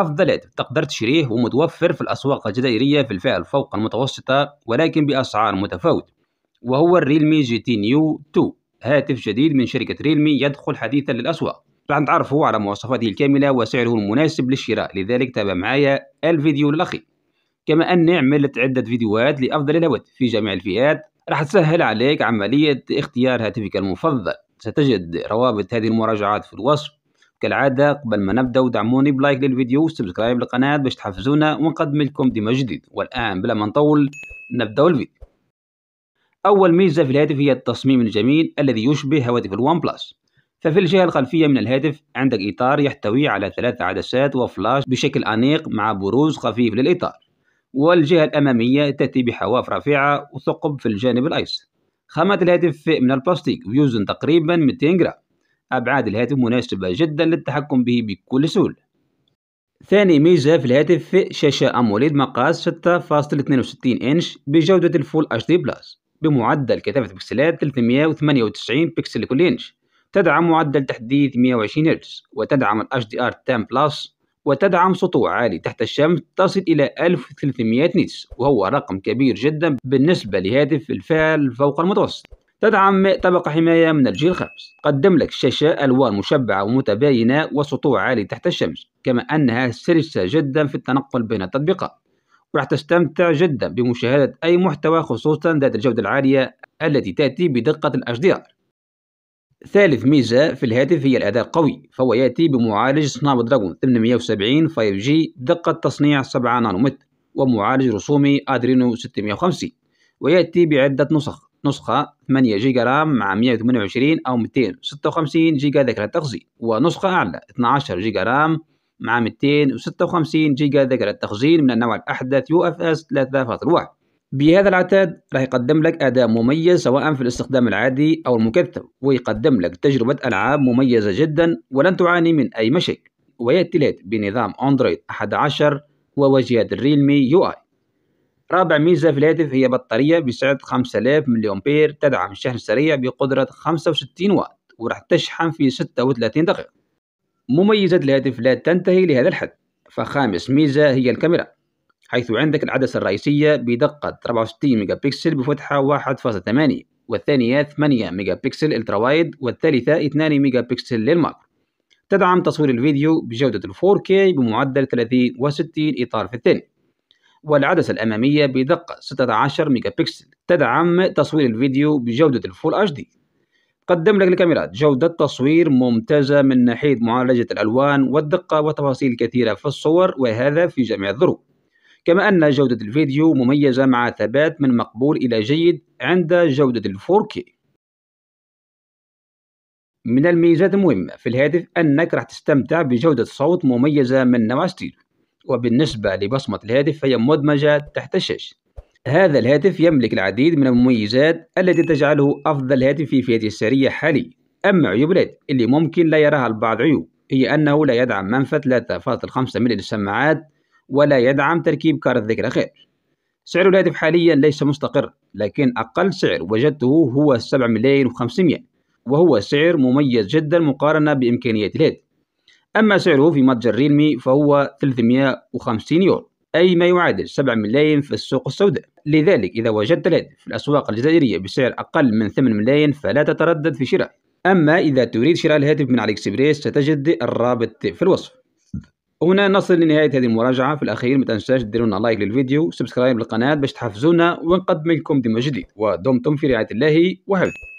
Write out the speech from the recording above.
أفضل هاتف تقدر تشريه ومتوفر في الأسواق الجزائرية في الفئة المتوسطة ولكن بأسعار متفاوتة وهو الريلمي جي تي نيو 2 هاتف جديد من شركة ريلمي يدخل حديثا للأسواق راح نتعرفوا على مواصفاته الكاملة وسعره المناسب للشراء لذلك تابع معايا الفيديو الأخير كما أني عملت عدة فيديوهات لأفضل الهواتف في جميع الفئات راح تسهل عليك عملية اختيار هاتفك المفضل ستجد روابط هذه المراجعات في الوصف كالعادة قبل ما نبدا دعموني بلايك للفيديو وسبسكرايب للقناة باش تحفزونا ونقدم لكم ديما جديد والآن بلا ما نطول نبدا الفيديو أول ميزة في الهاتف هي التصميم الجميل الذي يشبه هواتف الوان بلس ففي الجهة الخلفية من الهاتف عندك إطار يحتوي على ثلاث عدسات وفلاش بشكل أنيق مع بروز خفيف للإطار والجهة الأمامية تأتي بحواف رفيعة وثقب في الجانب الأيسر خامة الهاتف من البلاستيك ويوزن تقريبا 200 جرام أبعاد الهاتف مناسبة جدا للتحكم به بكل سهولة ثاني ميزة في الهاتف شاشة أموليد مقاس 6.62 إنش بجودة الفول اتش دي بلس بمعدل كثافة بكسلات 398 بكسل لكل إنش تدعم معدل تحديث 120 هرتز وتدعم الـ HDR 10 بلس وتدعم سطوع عالي تحت الشمس تصل إلى 1300 نيتس وهو رقم كبير جدا بالنسبة لهاتف الفعل فوق المتوسط تدعم طبقة حماية من الجيل الخامس تقدم لك الشاشة ألوان مشبعة ومتباينة وسطوع عالي تحت الشمس كما أنها سلسة جدا في التنقل بين التطبيقات راح تستمتع جدا بمشاهدة أي محتوى خصوصا ذات الجودة العالية التي تأتي بدقة ال HDR ثالث ميزة في الهاتف هي الأداء القوي فهو يأتي بمعالج سناب دراجون 870 5G دقة تصنيع 7 نانومتر ومعالج رسومي أدرينو 650 ويأتي بعدة نسخ نسخة 8 جيجا رام مع 128 أو 256 جيجا ذاكرة تخزين ونسخة أعلى 12 جيجا رام مع 256 جيجا ذاكرة تخزين من النوع الأحدث يو اف اس 3.1 بهذا العتاد راح يقدم لك أداء مميز سواء في الاستخدام العادي أو المكثف ويقدم لك تجربة ألعاب مميزة جدا ولن تعاني من أي مشاكل ويأتي بنظام أندرويد 11 وواجهات الريلمي يو آي رابع ميزة في الهاتف هي بطارية بسعة 5000 ملي أمبير تدعم الشحن السريع بقدرة 65 واط وراح تشحن في 36 دقيقة مميزة الهاتف لا تنتهي لهذا الحد فخامس ميزة هي الكاميرا حيث عندك العدسة الرئيسية بدقة 64 ميجا بكسل بفتحة 1.8 والثانية 8 ميجا بكسل الترا وايد والثالثة 2 ميجا بكسل للماكرو تدعم تصوير الفيديو بجودة 4K بمعدل 30 و60 إطار في الثانية والعدسة الأمامية بدقة 16 ميجا بكسل تدعم تصوير الفيديو بجودة الفول اتش دي تقدم لك الكاميرات جودة تصوير ممتازة من ناحية معالجة الألوان والدقة وتفاصيل كثيرة في الصور وهذا في جميع الظروف كما أن جودة الفيديو مميزة مع ثبات من مقبول إلى جيد عند جودة ال 4K من الميزات المهمة في الهاتف أنك راح تستمتع بجودة صوت مميزة من نوع ستيريو وبالنسبة لبصمة الهاتف فهي مدمجة تحت الشاشة هذا الهاتف يملك العديد من المميزات التي تجعله أفضل هاتف في فئة السعرية حاليا أما عيوب الهاتف اللي ممكن لا يراها البعض عيوب هي أنه لا يدعم منفذ 3.5 ملي للسماعات ولا يدعم تركيب كارت ذكرى خارج سعر الهاتف حاليا ليس مستقر لكن أقل سعر وجدته هو 7 ملايين و500 وهو سعر مميز جدا مقارنة بإمكانيات الهاتف أما سعره في متجر ريلمي فهو 350 يورو أي ما يعادل 7 ملايين في السوق السوداء لذلك إذا وجدت الهاتف في الأسواق الجزائرية بسعر أقل من 8 ملايين فلا تتردد في شراء أما إذا تريد شراء الهاتف من علي إكسبريس ستجد الرابط في الوصف هنا نصل لنهاية هذه المراجعة في الأخير ما تنساش تديرونا لايك للفيديو سبسكرايب للقناة باش تحفزونا ونقدم لكم ديما جديد ودمتم في رعاية الله وحفظه